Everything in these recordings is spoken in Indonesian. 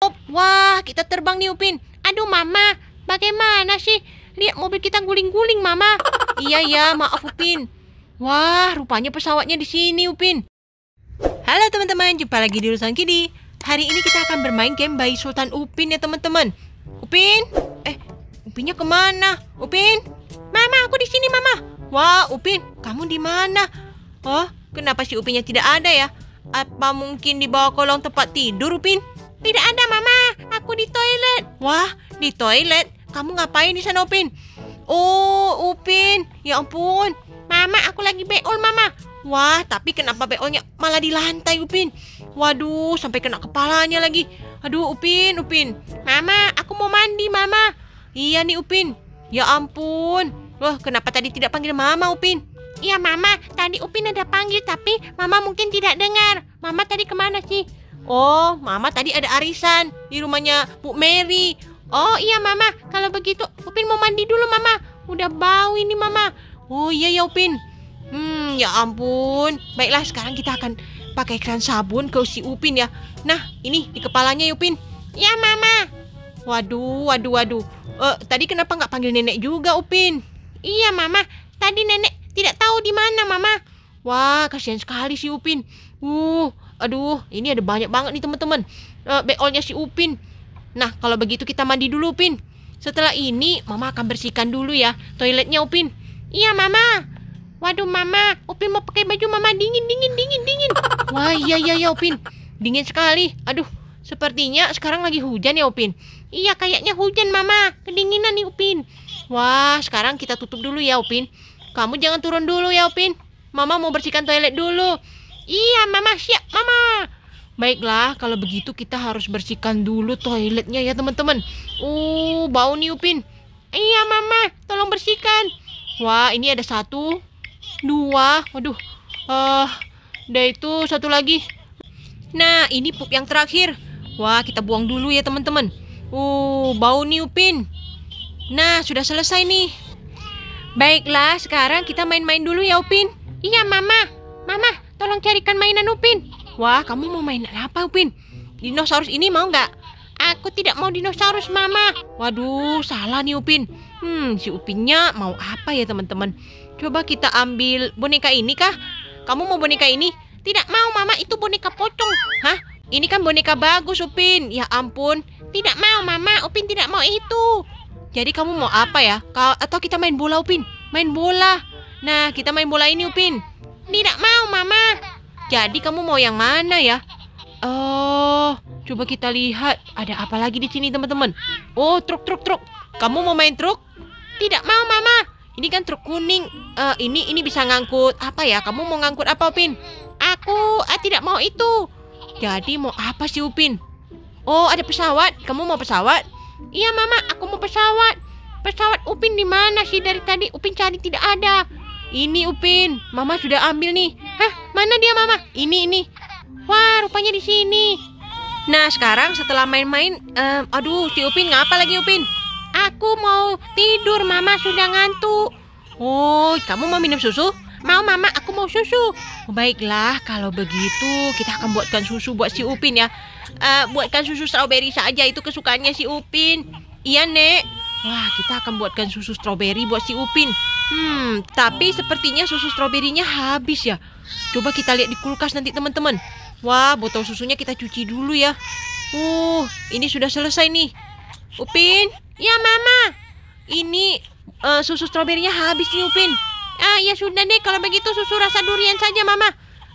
Up. Wah, kita terbang nih Upin. Aduh Mama, bagaimana sih? Lihat mobil kita guling-guling Mama. iya ya, maaf Upin. Wah, rupanya pesawatnya di sini Upin. Halo teman-teman, jumpa lagi di Urusan Kidi. Hari ini kita akan bermain game Bayi Sultan Upin ya teman-teman. Upin, eh Upinnya kemana? Upin, Mama aku di sini Mama. Wah Upin, kamu di mana? Oh, kenapa sih Upinnya tidak ada ya? Apa mungkin di bawah kolong tempat tidur Upin? Tidak ada, Mama. Aku di toilet. Wah, di toilet? Kamu ngapain di sana, Upin? Oh, Upin. Ya ampun. Mama, aku lagi beol, Mama. Wah, tapi kenapa beolnya malah di lantai, Upin? Waduh, sampai kena kepalanya lagi. Aduh, Upin, Upin. Mama, aku mau mandi, Mama. Iya nih, Upin. Ya ampun. Wah, kenapa tadi tidak panggil Mama, Upin? Iya, Mama. Tadi Upin ada panggil, tapi Mama mungkin tidak dengar. Mama tadi kemana sih? Oh, Mama tadi ada arisan di rumahnya Bu Mary. Oh iya Mama, kalau begitu Upin mau mandi dulu Mama. Udah bau ini Mama. Oh iya ya Upin. Hmm, ya ampun. Baiklah sekarang kita akan pakai keran sabun ke si Upin ya. Nah, ini di kepalanya ya Upin. Ya Mama. Waduh, waduh, waduh. Eh, tadi kenapa nggak panggil nenek juga, Upin? Iya, Mama. Tadi nenek tidak tahu di mana, Mama. Wah, kasihan sekali si Upin. Uh, Aduh, ini ada banyak banget nih teman-teman. Uh, eh, beolnya si Upin. Nah, kalau begitu kita mandi dulu, Upin. Setelah ini, Mama akan bersihkan dulu ya toiletnya, Upin. Iya, Mama. Waduh, Mama. Upin mau pakai baju Mama dingin, dingin, dingin, dingin. Wah, iya, iya, iya, Upin. Dingin sekali. Aduh, sepertinya sekarang lagi hujan ya, Upin. Iya, kayaknya hujan, Mama. Kedinginan nih, Upin. Wah, sekarang kita tutup dulu ya, Upin. Kamu jangan turun dulu ya, Upin. Mama mau bersihkan toilet dulu. Iya, Mama siap, Mama. Baiklah, kalau begitu kita harus bersihkan dulu toiletnya ya, teman-teman. Uh, bau nih Upin. Iya, Mama, tolong bersihkan. Wah, ini ada satu, dua, waduh. Eh, uh, udah itu satu lagi. Nah, ini pup yang terakhir. Wah, kita buang dulu ya, teman-teman. Uh, bau nih Upin. Nah, sudah selesai nih. Baiklah, sekarang kita main-main dulu ya, Upin. Iya, Mama. Mama, Tolong carikan mainan Upin. Wah, kamu mau main apa Upin? Dinosaurus ini mau nggak? Aku tidak mau dinosaurus, Mama. Waduh, salah nih Upin. Hmm, si Upinnya mau apa ya teman-teman? Coba kita ambil boneka ini kah? Kamu mau boneka ini? Tidak mau, Mama. Itu boneka pocong. Hah? Ini kan boneka bagus, Upin. Ya ampun. Tidak mau, Mama. Upin tidak mau itu. Jadi kamu mau apa ya? Atau kita main bola, Upin? Main bola. Nah, kita main bola ini, Upin. Tidak mau, Mama. Jadi kamu mau yang mana ya? Oh, coba kita lihat. Ada apa lagi di sini, teman-teman? Oh, truk, truk, truk. Kamu mau main truk? Tidak mau, Mama. Ini kan truk kuning. Uh, ini ini bisa ngangkut apa ya? Kamu mau ngangkut apa, Upin? Aku ah, tidak mau itu. Jadi mau apa sih, Upin? Oh, ada pesawat. Kamu mau pesawat? Iya, Mama. Aku mau pesawat. Pesawat Upin di mana sih dari tadi? Upin cari tidak ada. Ini Upin, Mama sudah ambil nih. Hah, mana dia Mama? Ini ini. Wah, rupanya di sini. Nah, sekarang setelah main-main, um, aduh si Upin ngapa lagi Upin? Aku mau tidur, Mama sudah ngantuk. Oh, kamu mau minum susu? Mau mama, aku mau susu. Oh, baiklah, kalau begitu kita akan buatkan susu buat si Upin ya. Uh, buatkan susu strawberry saja itu kesukaannya si Upin. Iya, Nek. Wah, kita akan buatkan susu strawberry buat si Upin. Hmm, tapi sepertinya susu stroberinya habis ya. Coba kita lihat di kulkas nanti teman-teman. Wah, botol susunya kita cuci dulu ya. Uh, ini sudah selesai nih. Upin? Ya, Mama. Ini uh, susu stroberinya habis nih, Upin. Ah, ya sudah deh kalau begitu susu rasa durian saja, Mama.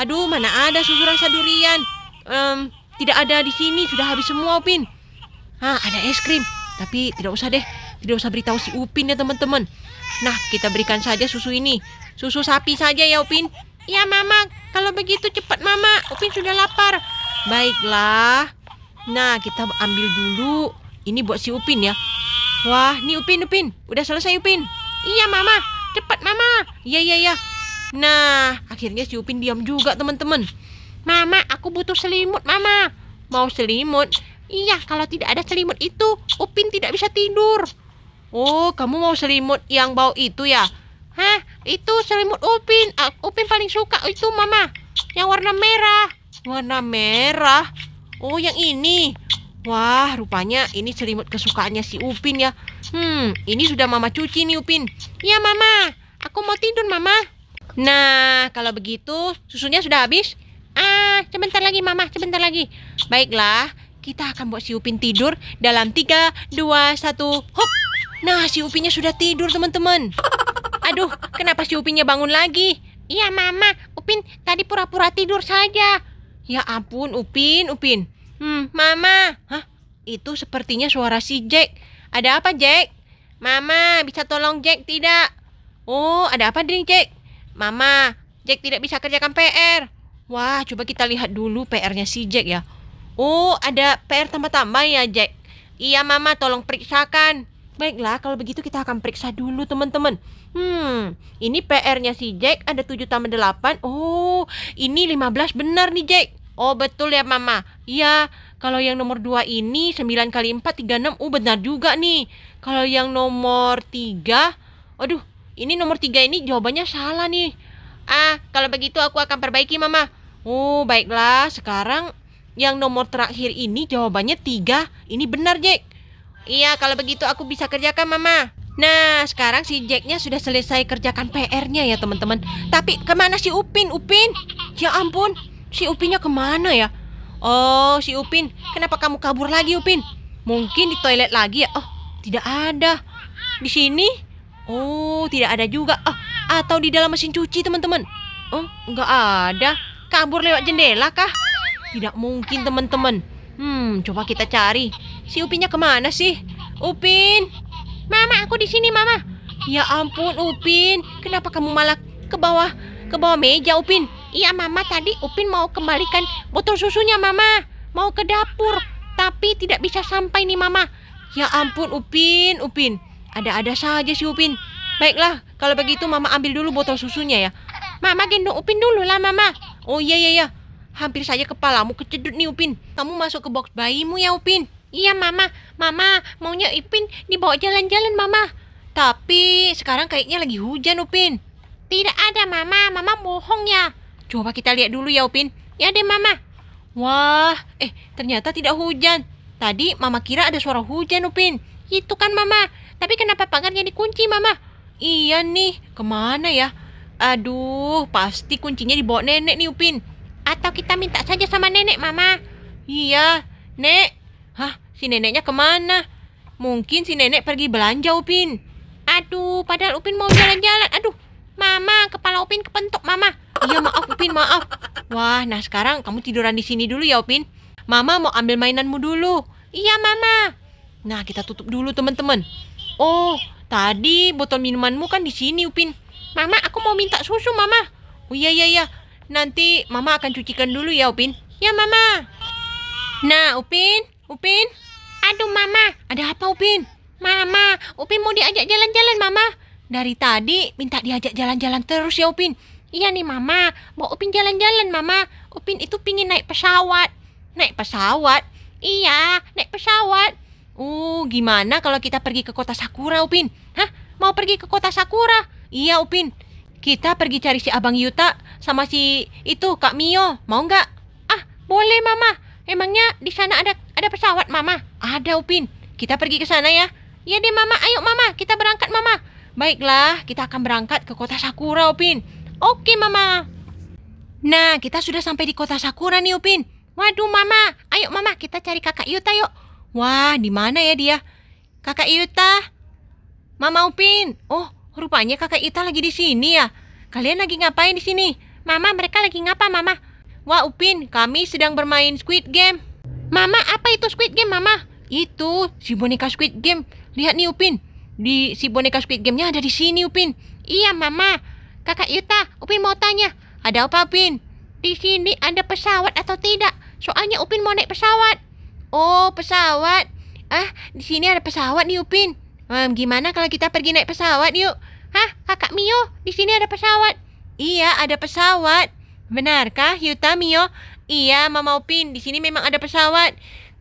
Aduh, mana ada susu rasa durian. Um, tidak ada di sini, sudah habis semua, Upin. Ah, ada es krim, tapi tidak usah deh. Tidak usah beritahu si Upin ya teman-teman. Nah, kita berikan saja susu ini. Susu sapi saja ya Upin. Iya Mama, kalau begitu cepat Mama. Upin sudah lapar. Baiklah. Nah, kita ambil dulu. Ini buat si Upin ya. Wah, ini Upin, Upin. Udah selesai Upin. Iya Mama, cepat Mama. Iya, iya, iya. Nah, akhirnya si Upin diam juga teman-teman. Mama, aku butuh selimut Mama. Mau selimut? Iya, kalau tidak ada selimut itu, Upin tidak bisa tidur. Oh, kamu mau selimut yang bau itu ya? Hah? Itu selimut Upin. Uh, Upin paling suka itu, Mama. Yang warna merah. Warna merah? Oh, yang ini. Wah, rupanya ini selimut kesukaannya si Upin ya. Hmm, ini sudah Mama cuci nih, Upin. Iya Mama. Aku mau tidur, Mama. Nah, kalau begitu susunya sudah habis? Ah, sebentar lagi, Mama. Sebentar lagi. Baiklah, kita akan buat si Upin tidur dalam 3, 2, 1, hop! Nah, si Upinya sudah tidur, teman-teman. Aduh, kenapa si Upinya bangun lagi? Iya, Mama. Upin tadi pura-pura tidur saja. Ya ampun, Upin, Upin. Hmm, Mama. Hah? Itu sepertinya suara si Jack. Ada apa, Jack? Mama, bisa tolong Jack tidak? Oh, ada apa nih, Jack? Mama, Jack tidak bisa kerjakan PR. Wah, coba kita lihat dulu PR-nya si Jack ya. Oh, ada PR tambah-tambah ya, Jack. Iya, Mama, tolong periksakan. Baiklah, kalau begitu kita akan periksa dulu teman-teman. Hmm, ini PR-nya si Jack ada 7 tambah 8. Oh, ini 15 benar nih Jack. Oh, betul ya Mama. Iya, kalau yang nomor 2 ini 9 kali 4, 36. Oh, benar juga nih. Kalau yang nomor 3, aduh, ini nomor 3 ini jawabannya salah nih. Ah, kalau begitu aku akan perbaiki Mama. Oh, baiklah. Sekarang yang nomor terakhir ini jawabannya 3. Ini benar Jack. Iya, kalau begitu aku bisa kerjakan, Mama. Nah, sekarang si Jacknya sudah selesai kerjakan PR-nya ya, teman-teman. Tapi kemana si Upin? Upin? Ya ampun, si Upinnya kemana ya? Oh, si Upin, kenapa kamu kabur lagi, Upin? Mungkin di toilet lagi ya? Oh, tidak ada. Di sini? Oh, tidak ada juga. Oh, atau di dalam mesin cuci, teman-teman? Oh, nggak ada. Kabur lewat jendela kah? Tidak mungkin, teman-teman. Hmm, coba kita cari. Si Upinnya kemana sih? Upin! Mama, aku di sini, Mama. Ya ampun, Upin. Kenapa kamu malah ke bawah ke bawah meja, Upin? Iya, Mama. Tadi Upin mau kembalikan botol susunya, Mama. Mau ke dapur, tapi tidak bisa sampai nih, Mama. Ya ampun, Upin, Upin. Ada-ada saja si Upin. Baiklah, kalau begitu Mama ambil dulu botol susunya ya. Mama gendong Upin dulu lah, Mama. Oh iya, iya, iya. Hampir saja kepalamu kecedut nih, Upin. Kamu masuk ke box bayimu ya, Upin. Iya mama, mama maunya Ipin dibawa jalan-jalan mama. Tapi sekarang kayaknya lagi hujan Upin. Tidak ada mama, mama bohong ya. Coba kita lihat dulu ya Upin. Ya deh mama. Wah, eh ternyata tidak hujan. Tadi mama kira ada suara hujan Upin. Itu kan mama. Tapi kenapa pagarnya dikunci mama? Iya nih, kemana ya? Aduh, pasti kuncinya dibawa nenek nih Upin. Atau kita minta saja sama nenek mama. Iya, Nek, Hah, si neneknya kemana? Mungkin si nenek pergi belanja, Upin. Aduh, padahal Upin mau jalan-jalan. Aduh, Mama, kepala Upin kepentok, Mama. Iya, maaf, Upin, maaf. Wah, nah sekarang kamu tiduran di sini dulu ya, Upin. Mama mau ambil mainanmu dulu. Iya, Mama. Nah, kita tutup dulu, teman-teman. Oh, tadi botol minumanmu kan di sini, Upin. Mama, aku mau minta susu, Mama. Oh, iya, iya, iya. Nanti Mama akan cucikan dulu ya, Upin. Ya, Mama. Nah, Upin, Upin? Aduh Mama, ada apa Upin? Mama, Upin mau diajak jalan-jalan Mama. Dari tadi minta diajak jalan-jalan terus ya Upin. Iya nih Mama, mau Upin jalan-jalan Mama. Upin itu pingin naik pesawat. Naik pesawat? Iya, naik pesawat. Uh, gimana kalau kita pergi ke kota Sakura Upin? Hah? Mau pergi ke kota Sakura? Iya Upin, kita pergi cari si Abang Yuta sama si itu Kak Mio. Mau nggak? Ah, boleh Mama. Emangnya di sana ada ada pesawat, Mama. Ada, Upin. Kita pergi ke sana ya. Iya deh, Mama. Ayo, Mama. Kita berangkat, Mama. Baiklah, kita akan berangkat ke kota Sakura, Upin. Oke, Mama. Nah, kita sudah sampai di kota Sakura nih, Upin. Waduh, Mama. Ayo, Mama, kita cari kakak Yuta yuk. Wah, di mana ya dia? Kakak Yuta? Mama Upin. Oh, rupanya kakak Yuta lagi di sini ya. Kalian lagi ngapain di sini? Mama, mereka lagi ngapa, Mama? Wah, Upin, kami sedang bermain Squid Game. Mama, apa itu Squid Game, Mama? Itu si boneka Squid Game. Lihat nih, Upin. Di si boneka Squid Game-nya ada di sini, Upin. Iya, Mama. Kakak Yuta, Upin mau tanya. Ada apa, Upin? Di sini ada pesawat atau tidak? Soalnya Upin mau naik pesawat. Oh, pesawat. Ah, di sini ada pesawat nih, Upin. Um, gimana kalau kita pergi naik pesawat yuk? Hah, kakak Mio, di sini ada pesawat. Iya, ada pesawat. Benarkah, Yuta Mio? Iya, Mama Upin, di sini memang ada pesawat.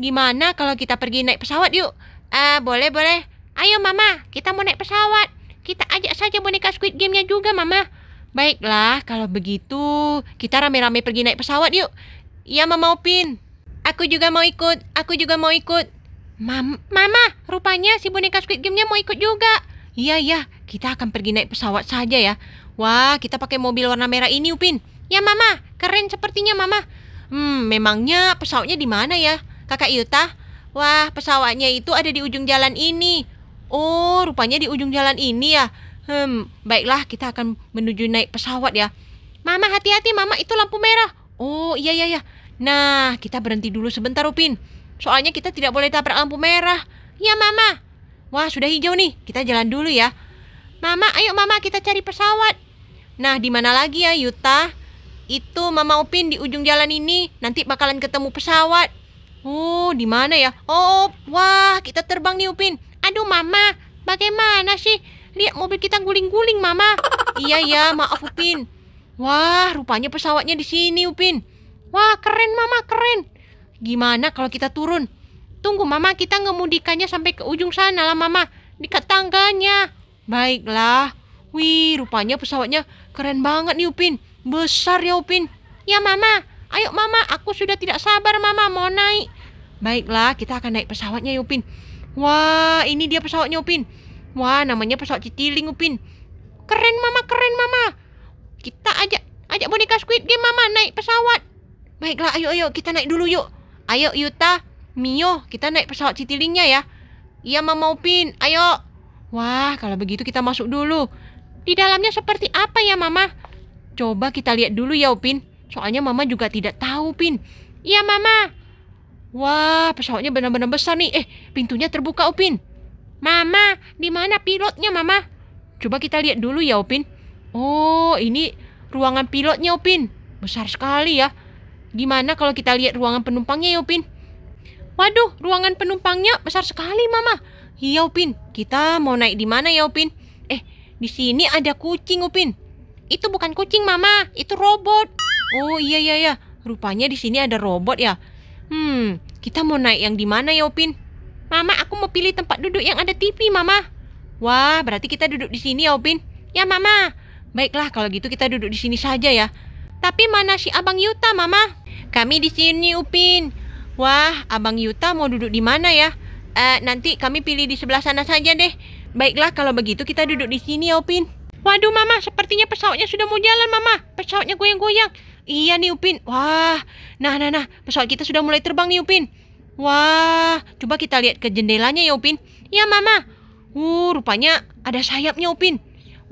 Gimana kalau kita pergi naik pesawat yuk? Eh uh, boleh, boleh. Ayo, Mama, kita mau naik pesawat. Kita ajak saja boneka Squid Game-nya juga, Mama. Baiklah, kalau begitu kita rame-rame pergi naik pesawat yuk. Iya, Mama Upin. Aku juga mau ikut, aku juga mau ikut. Mam Mama, rupanya si boneka Squid Game-nya mau ikut juga. Iya, iya, kita akan pergi naik pesawat saja ya. Wah, kita pakai mobil warna merah ini, Upin. Ya, Mama, keren sepertinya, Mama. Hmm, memangnya pesawatnya di mana ya, Kakak Yuta? Wah, pesawatnya itu ada di ujung jalan ini. Oh, rupanya di ujung jalan ini ya. Hmm, baiklah kita akan menuju naik pesawat ya. Mama hati-hati, Mama itu lampu merah. Oh, iya iya iya. Nah, kita berhenti dulu sebentar, Upin. Soalnya kita tidak boleh tabrak lampu merah. Ya, Mama. Wah, sudah hijau nih. Kita jalan dulu ya. Mama, ayo Mama kita cari pesawat. Nah, di mana lagi ya, Yuta? itu Mama Upin di ujung jalan ini nanti bakalan ketemu pesawat. Oh, di mana ya? Oh, wah, kita terbang nih Upin. Aduh, Mama, bagaimana sih? Lihat mobil kita guling-guling, Mama. iya iya maaf Upin. Wah, rupanya pesawatnya di sini Upin. Wah, keren Mama, keren. Gimana kalau kita turun? Tunggu Mama, kita ngemudikannya sampai ke ujung sana lah Mama. di tangganya. Baiklah. Wih, rupanya pesawatnya keren banget nih Upin. Besar ya Upin. Ya Mama, ayo Mama, aku sudah tidak sabar Mama mau naik. Baiklah, kita akan naik pesawatnya Upin. Wah, ini dia pesawatnya Upin. Wah, namanya pesawat Citiling Upin. Keren Mama, keren Mama. Kita ajak ajak boneka Squid Game Mama naik pesawat. Baiklah, ayo ayo kita naik dulu yuk. Ayo Yuta, Mio, kita naik pesawat Citilingnya ya. Iya Mama Upin, ayo. Wah, kalau begitu kita masuk dulu. Di dalamnya seperti apa ya Mama? Coba kita lihat dulu ya, Upin. Soalnya Mama juga tidak tahu, Upin. Iya, Mama. Wah, pesawatnya benar-benar besar nih. Eh, pintunya terbuka, Upin. Mama, di mana pilotnya, Mama? Coba kita lihat dulu ya, Upin. Oh, ini ruangan pilotnya, Upin. Besar sekali ya. Gimana kalau kita lihat ruangan penumpangnya, ya, Upin? Waduh, ruangan penumpangnya besar sekali, Mama. Iya, Upin. Kita mau naik di mana ya, Upin? Eh, di sini ada kucing, Upin. Itu bukan kucing, Mama. Itu robot. Oh, iya iya iya. Rupanya di sini ada robot ya. Hmm, kita mau naik yang di mana ya, Opin? Mama, aku mau pilih tempat duduk yang ada TV, Mama. Wah, berarti kita duduk di sini ya, Opin. Ya, Mama. Baiklah, kalau gitu kita duduk di sini saja ya. Tapi mana si Abang Yuta, Mama? Kami di sini, Upin. Wah, Abang Yuta mau duduk di mana ya? Eh, nanti kami pilih di sebelah sana saja deh. Baiklah, kalau begitu kita duduk di sini ya, Upin. Waduh mama, sepertinya pesawatnya sudah mau jalan mama. Pesawatnya goyang-goyang. Iya nih Upin. Wah, nah nah nah, pesawat kita sudah mulai terbang nih Upin. Wah, coba kita lihat ke jendelanya ya Upin. Iya mama. Uh, rupanya ada sayapnya Upin.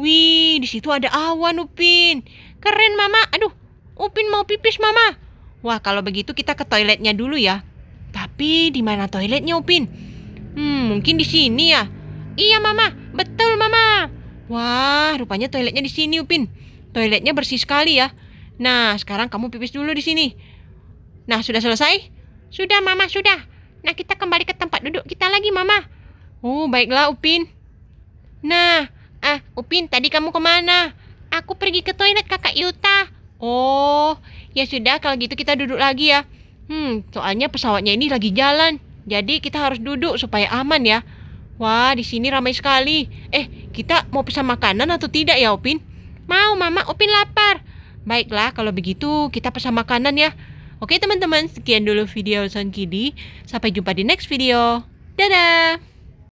Wih, di situ ada awan Upin. Keren mama. Aduh, Upin mau pipis mama. Wah, kalau begitu kita ke toiletnya dulu ya. Tapi di mana toiletnya Upin? Hmm, mungkin di sini ya. Iya mama, betul mama. Wah, rupanya toiletnya di sini, Upin. Toiletnya bersih sekali ya. Nah, sekarang kamu pipis dulu di sini. Nah, sudah selesai? Sudah, Mama, sudah. Nah, kita kembali ke tempat duduk kita lagi, Mama. Oh, baiklah, Upin. Nah, ah, Upin, tadi kamu kemana? Aku pergi ke toilet kakak Yuta. Oh, ya sudah, kalau gitu kita duduk lagi ya. Hmm, soalnya pesawatnya ini lagi jalan. Jadi kita harus duduk supaya aman ya. Wah, di sini ramai sekali. Eh, kita mau pesan makanan atau tidak ya, Opin? Mau, Mama. Opin lapar. Baiklah, kalau begitu kita pesan makanan ya. Oke, teman-teman. Sekian dulu video Sun Kidi. Sampai jumpa di next video. Dadah!